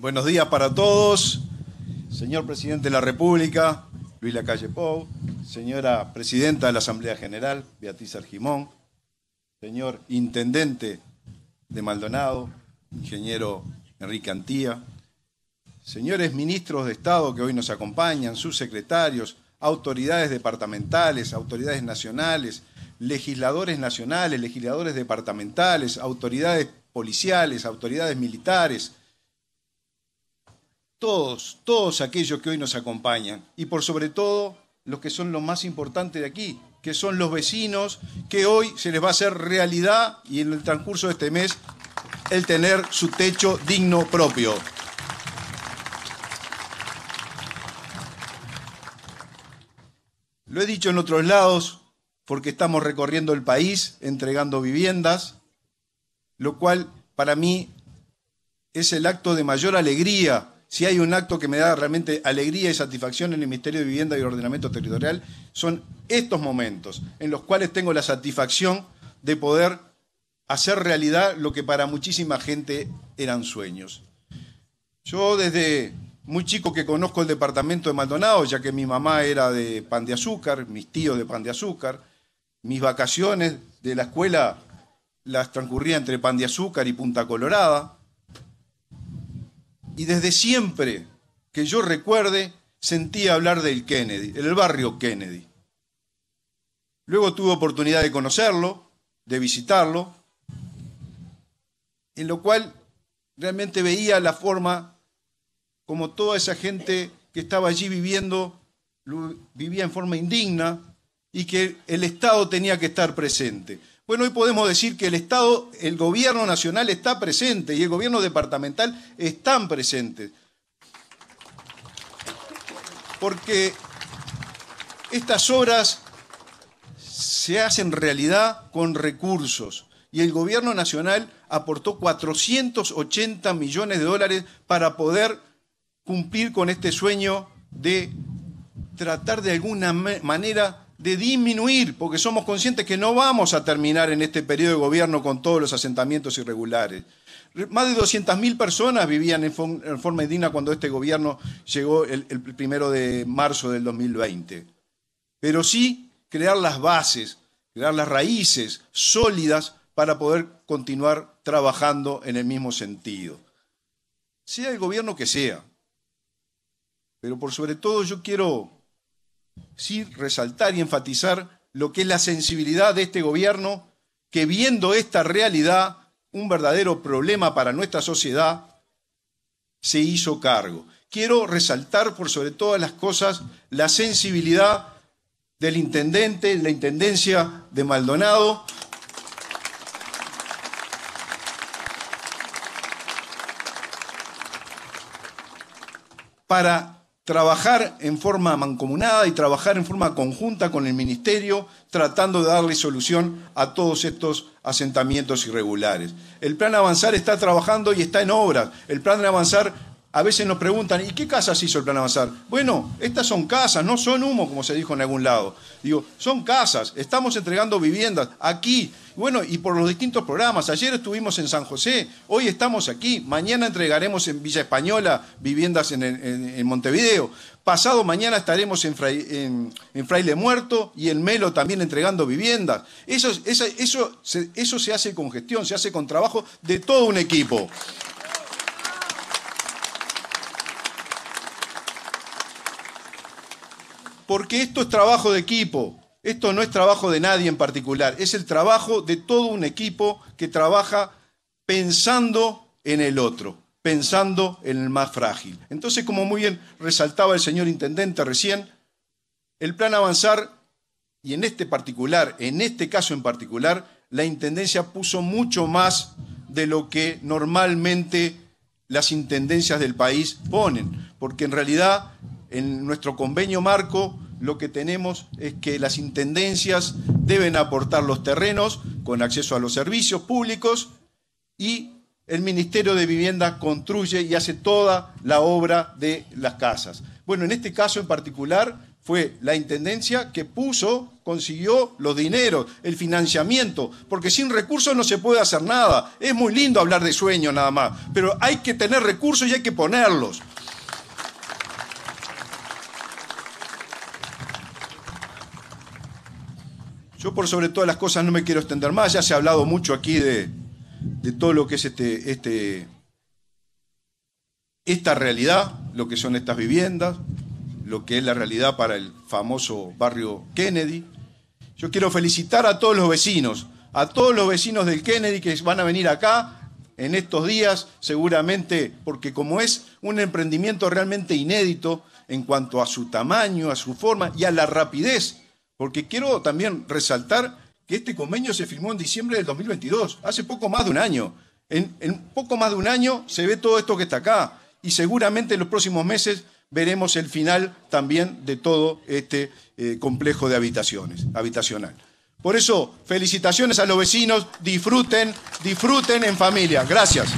Buenos días para todos. Señor Presidente de la República, Luis Lacalle Pou. Señora Presidenta de la Asamblea General, Beatriz Argimón. Señor Intendente de Maldonado, Ingeniero Enrique Antía. Señores ministros de Estado que hoy nos acompañan, sus secretarios, autoridades departamentales, autoridades nacionales, legisladores nacionales, legisladores departamentales, autoridades policiales, autoridades militares, todos, todos aquellos que hoy nos acompañan y por sobre todo los que son los más importantes de aquí, que son los vecinos, que hoy se les va a hacer realidad y en el transcurso de este mes el tener su techo digno propio. Lo he dicho en otros lados, porque estamos recorriendo el país, entregando viviendas, lo cual para mí es el acto de mayor alegría si hay un acto que me da realmente alegría y satisfacción en el Ministerio de Vivienda y Ordenamiento Territorial, son estos momentos en los cuales tengo la satisfacción de poder hacer realidad lo que para muchísima gente eran sueños. Yo desde muy chico que conozco el departamento de Maldonado, ya que mi mamá era de pan de azúcar, mis tíos de pan de azúcar, mis vacaciones de la escuela las transcurría entre pan de azúcar y Punta Colorada y desde siempre que yo recuerde sentía hablar del Kennedy, el barrio Kennedy. Luego tuve oportunidad de conocerlo, de visitarlo, en lo cual realmente veía la forma como toda esa gente que estaba allí viviendo vivía en forma indigna y que el Estado tenía que estar presente. Bueno, hoy podemos decir que el Estado, el gobierno nacional está presente y el gobierno departamental están presentes. Porque estas obras se hacen realidad con recursos y el gobierno nacional aportó 480 millones de dólares para poder cumplir con este sueño de tratar de alguna manera de disminuir, porque somos conscientes que no vamos a terminar en este periodo de gobierno con todos los asentamientos irregulares. Más de 200.000 personas vivían en, forma indigna cuando este gobierno llegó el, primero de marzo del 2020. Pero sí crear las bases, crear las raíces sólidas para poder continuar trabajando en el mismo sentido. Sea el gobierno que sea. Pero por sobre todo yo quiero sí resaltar y enfatizar lo que es la sensibilidad de este gobierno que viendo esta realidad, un verdadero problema para nuestra sociedad, se hizo cargo. Quiero resaltar por sobre todas las cosas la sensibilidad del intendente, la intendencia de Maldonado, para trabajar en forma mancomunada y trabajar en forma conjunta con el Ministerio, tratando de darle solución a todos estos asentamientos irregulares. El Plan Avanzar está trabajando y está en obras. El Plan Avanzar a veces nos preguntan, ¿y qué casas hizo el Plan Avanzar? Bueno, estas son casas, no son humo, como se dijo en algún lado. Digo, son casas, estamos entregando viviendas aquí, bueno, y por los distintos programas. Ayer estuvimos en San José, hoy estamos aquí, mañana entregaremos en Villa Española viviendas en, Montevideo, pasado mañana estaremos en, Fraile Muerto y en Melo también entregando viviendas. Eso, eso, eso se hace con gestión, se hace con trabajo de todo un equipo. porque esto es trabajo de equipo. Esto no es trabajo de nadie en particular, es el trabajo de todo un equipo que trabaja pensando en el otro, pensando en el más frágil. Entonces, como muy bien resaltaba el señor intendente recién, el plan avanzar, y en este particular, en este caso en particular, la Intendencia puso mucho más de lo que normalmente las intendencias del país ponen, porque en realidad en nuestro convenio marco lo que tenemos es que las intendencias deben aportar los terrenos con acceso a los servicios públicos y el Ministerio de Vivienda construye y hace toda la obra de las casas. Bueno, en este caso en particular fue la Intendencia que puso, consiguió los dineros, el financiamiento, porque sin recursos no se puede hacer nada. Es muy lindo hablar de sueño nada más, pero hay que tener recursos y hay que ponerlos. Yo por sobre todas las cosas no me quiero extender más, ya se ha hablado mucho aquí de, de todo lo que es este, este, esta realidad, lo que son estas viviendas, lo que es la realidad para el famoso barrio Kennedy. Yo quiero felicitar a todos los vecinos, a todos los vecinos del Kennedy que van a venir acá en estos días, seguramente, porque como es un emprendimiento realmente inédito en cuanto a su tamaño, a su forma y a la rapidez porque quiero también resaltar que este convenio se firmó en diciembre del 2022, hace poco más de un año. En, poco más de un año se ve todo esto que está acá y seguramente en los próximos meses veremos el final también de todo este eh, complejo de habitaciones, habitacional. Por eso, felicitaciones a los vecinos, disfruten, disfruten en familia. Gracias.